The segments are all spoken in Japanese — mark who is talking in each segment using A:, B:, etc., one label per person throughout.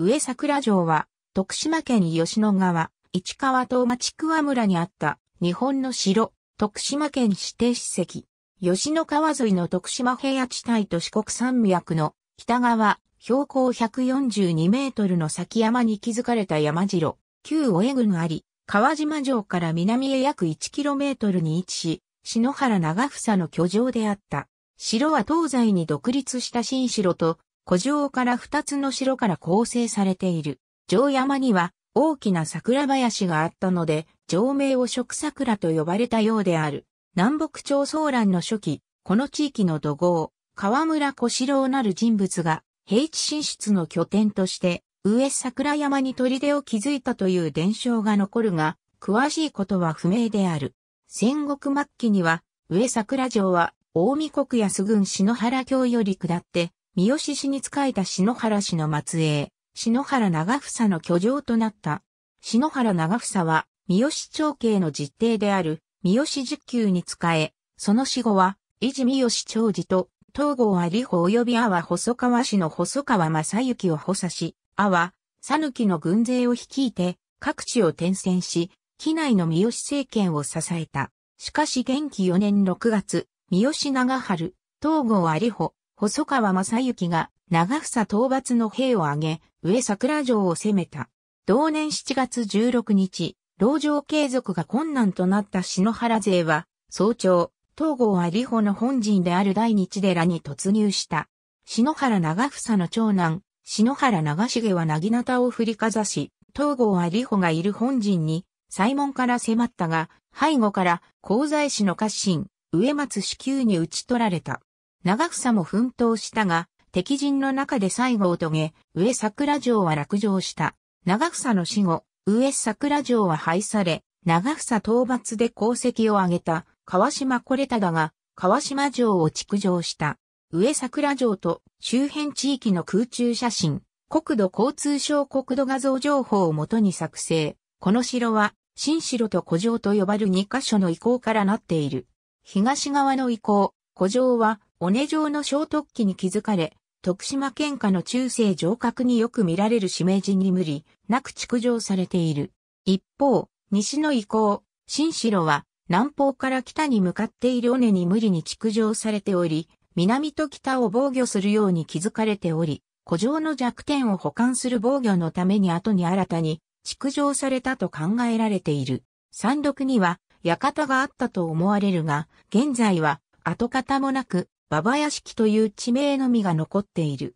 A: 上桜城は、徳島県吉野川、市川東町桑村にあった、日本の城、徳島県指定史跡。吉野川沿いの徳島平野地帯と四国山脈の北側、標高142メートルの先山に築かれた山城、旧尾江郡り、川島城から南へ約1キロメートルに位置し、篠原長房の居城であった。城は東西に独立した新城と古城から二つの城から構成されている。城山には大きな桜林があったので、城名を食桜と呼ばれたようである。南北朝騒乱の初期、この地域の土豪、河村小四郎なる人物が、平地進出の拠点として、上桜山に砦を築いたという伝承が残るが、詳しいことは不明である。戦国末期には、上桜城は、大見国安郡篠原京より下って、三好氏に仕えた篠原氏の末裔、篠原長房の居城となった。篠原長房は、三好長兄の実弟である、三好十九に仕え、その死後は、維持三好長治と、東郷有保穂及び阿波細川氏の細川正幸を補佐し、阿波、讃きの軍勢を率いて、各地を転戦し、機内の三好政権を支えた。しかし元気4年6月、三好長春、東郷有穂、細川正幸が長房討伐の兵を挙げ、上桜城を攻めた。同年7月16日、牢城継続が困難となった篠原勢は、早朝、東郷有穂の本陣である大日寺に突入した。篠原長房の長男、篠原長重はなぎなたを振りかざし、東郷有穂がいる本陣に、西門から迫ったが、背後から、香西市の家臣、植松子宮に打ち取られた。長房も奮闘したが、敵陣の中で最後を遂げ、上桜城は落城した。長房の死後、上桜城は廃され、長房討伐で功績を挙げた川島惚れただが、川島城を築城した。上桜城と周辺地域の空中写真、国土交通省国土画像情報をもとに作成。この城は、新城と古城と呼ばれる2カ所の遺構からなっている。東側の遺構、古城は尾根状の小突起に気づかれ、徳島県下の中世城郭によく見られるしめじに無理なく築城されている。一方、西の遺構、新城は南方から北に向かっている尾根に無理に築城されており、南と北を防御するように築かれており、古城の弱点を保管する防御のために後に新たに築城されたと考えられている。山麓には館があったと思われるが、現在は跡形もなく馬場屋敷という地名のみが残っている。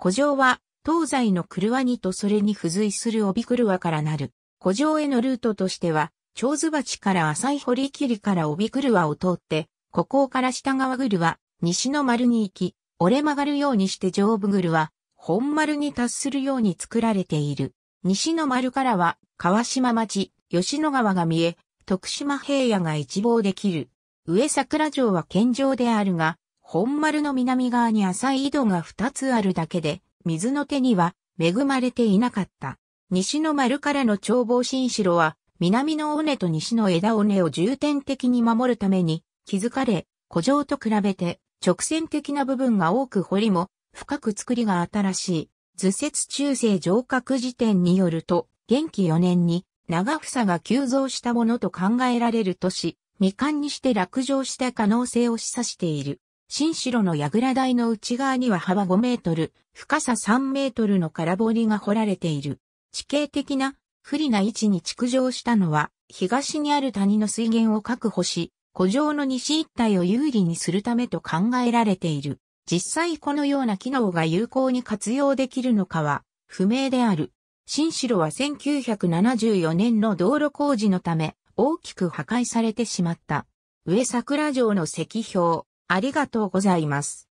A: 古城は、東西の車にとそれに付随する帯車からなる。古城へのルートとしては、長津町から浅い堀切から帯車を通って、ここから下側グルワ、西の丸に行き、折れ曲がるようにして上部グルワ、本丸に達するように作られている。西の丸からは、川島町、吉野川が見え、徳島平野が一望できる。上桜城は県城であるが、本丸の南側に浅い井戸が2つあるだけで、水の手には恵まれていなかった。西の丸からの眺望新城は、南の尾根と西の枝尾根を重点的に守るために、築かれ、古城と比べて直線的な部分が多く堀も深く作りが新しい。図説中世城郭辞典によると、元気4年に長房が急増したものと考えられる都市、未完にして落城した可能性を示唆している。新城の櫓台の内側には幅5メートル、深さ3メートルの空堀が掘られている。地形的な不利な位置に築城したのは、東にある谷の水源を確保し、古城の西一帯を有利にするためと考えられている。実際このような機能が有効に活用できるのかは不明である。新城は1974年の道路工事のため大きく破壊されてしまった。上桜城の石標、ありがとうございます。